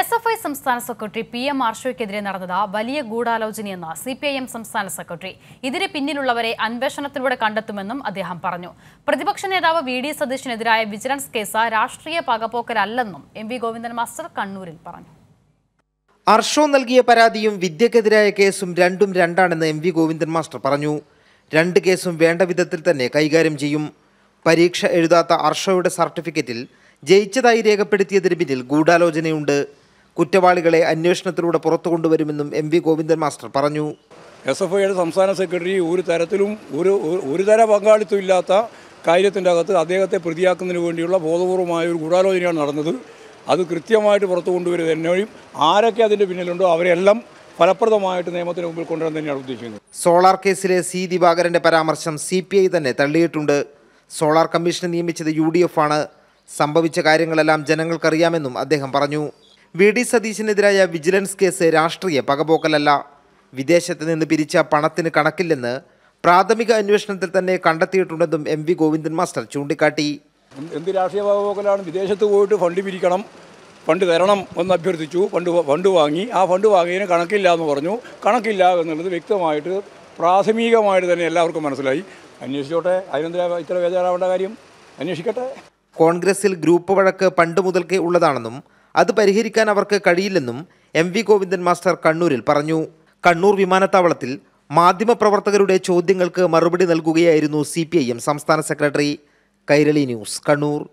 S F I സംസ്ഥാന secretary P M ആർഷോയ്ക്കെതിരെ നടന്നത് വലിയ ഗൂഢാലോചനയെന്ന് സി പി ഐ എം സംസ്ഥാന സെക്രട്ടറി ഇതിന് പിന്നിലുള്ളവരെ അന്വേഷണത്തിലൂടെ കണ്ടെത്തുമെന്നും അദ്ദേഹം പറഞ്ഞു പ്രതിപക്ഷ നേതാവ് വി ഡി സതീഷിനെതിരായ വിജിലൻസ് കേസ് രാഷ്ട്രീയ പകപോക്കലല്ലെന്നും എം വി ഗോവിന്ദൻ മാസ്റ്റർ കണ്ണൂരിൽ പറഞ്ഞു അർഷോ നൽകിയ പരാതിയും വിദ്യക്കെതിരായ കേസും രണ്ടും രണ്ടാണെന്ന് എം വി ഗോവിന്ദൻ മാസ്റ്റർ പറഞ്ഞു രണ്ട് കേസും വേണ്ട വിധത്തിൽ തന്നെ കൈകാര്യം ചെയ്യും പരീക്ഷ എഴുതാത്ത അർഷോയുടെ സർട്ടിഫിക്കറ്റിൽ ജയിച്ചതായി രേഖപ്പെടുത്തിയതിന് പിന്നിൽ ഗൂഢാലോചനയുണ്ട് കുറ്റവാളികളെ അന്വേഷണത്തിലൂടെ പുറത്തു കൊണ്ടുവരുമെന്നും എം വി ഗോവിന്ദൻ മാസ്റ്റർ പറഞ്ഞു എസ് എഫ് ഐയുടെ സംസ്ഥാന സെക്രട്ടറി ഒരു തരത്തിലും ഒരു ഒരു തര പങ്കാളിത്തം ഇല്ലാത്ത കാര്യത്തിൻ്റെ അകത്ത് അദ്ദേഹത്തെ പ്രതിയാക്കുന്നതിന് വേണ്ടിയുള്ള ബോധപൂർവമായ ഒരു ഗൂഢാലോചനയാണ് നടന്നത് അത് കൃത്യമായിട്ട് പുറത്തു കൊണ്ടുവരുന്നത് എന്നെയും ആരൊക്കെ അതിൻ്റെ പിന്നിലുണ്ടോ അവരെല്ലാം ഫലപ്രദമായിട്ട് നിയമത്തിന് മുമ്പിൽ കൊണ്ടുവരാൻ തന്നെയാണ് ഉദ്ദേശിക്കുന്നത് സോളാർ കേസിലെ സി ദിവാകരൻ്റെ പരാമർശം സി പി ഐ തന്നെ തള്ളിയിട്ടുണ്ട് സോളാർ കമ്മീഷനെ നിയമിച്ചത് യു ഡി എഫ് ആണ് സംഭവിച്ച കാര്യങ്ങളെല്ലാം ജനങ്ങൾക്കറിയാമെന്നും അദ്ദേഹം പറഞ്ഞു വി ഡി സതീശിനെതിരായ വിജിലൻസ് കേസ് രാഷ്ട്രീയ പകപോക്കലല്ല വിദേശത്ത് നിന്ന് പിരിച്ച പണത്തിന് കണക്കില്ലെന്ന് പ്രാഥമിക അന്വേഷണത്തിൽ തന്നെ കണ്ടെത്തിയിട്ടുണ്ടെന്നും എം വി ഗോവിന്ദൻ മാസ്റ്റർ ചൂണ്ടിക്കാട്ടി എന്ത് രാഷ്ട്രീയ പകപോക്കലാണ് വിദേശത്ത് പോയിട്ട് ഫണ്ട് പിരിക്കണം ഫണ്ട് തരണം എന്ന് അഭ്യർത്ഥിച്ചു ഫണ്ട് ഫണ്ട് വാങ്ങി ആ ഫണ്ട് വാങ്ങിയതിന് കണക്കില്ല എന്ന് പറഞ്ഞു കണക്കില്ല എന്നുള്ളത് വ്യക്തമായിട്ട് പ്രാഥമികമായിട്ട് തന്നെ എല്ലാവർക്കും മനസ്സിലായി അന്വേഷിച്ചോട്ടെ അതിനെന്തിനാ ഇത്ര വേദനാവേണ്ട കാര്യം അന്വേഷിക്കട്ടെ കോൺഗ്രസിൽ ഗ്രൂപ്പ് വഴക്ക് പണ്ട് മുതൽക്കേ ഉള്ളതാണെന്നും അത് പരിഹരിക്കാൻ അവർക്ക് കഴിയില്ലെന്നും എം വി ഗോവിന്ദൻ മാസ്റ്റർ കണ്ണൂരിൽ പറഞ്ഞു കണ്ണൂർ വിമാനത്താവളത്തിൽ മാധ്യമപ്രവർത്തകരുടെ ചോദ്യങ്ങൾക്ക് മറുപടി നൽകുകയായിരുന്നു സി സംസ്ഥാന സെക്രട്ടറി കൈരളി ന്യൂസ് കണ്ണൂർ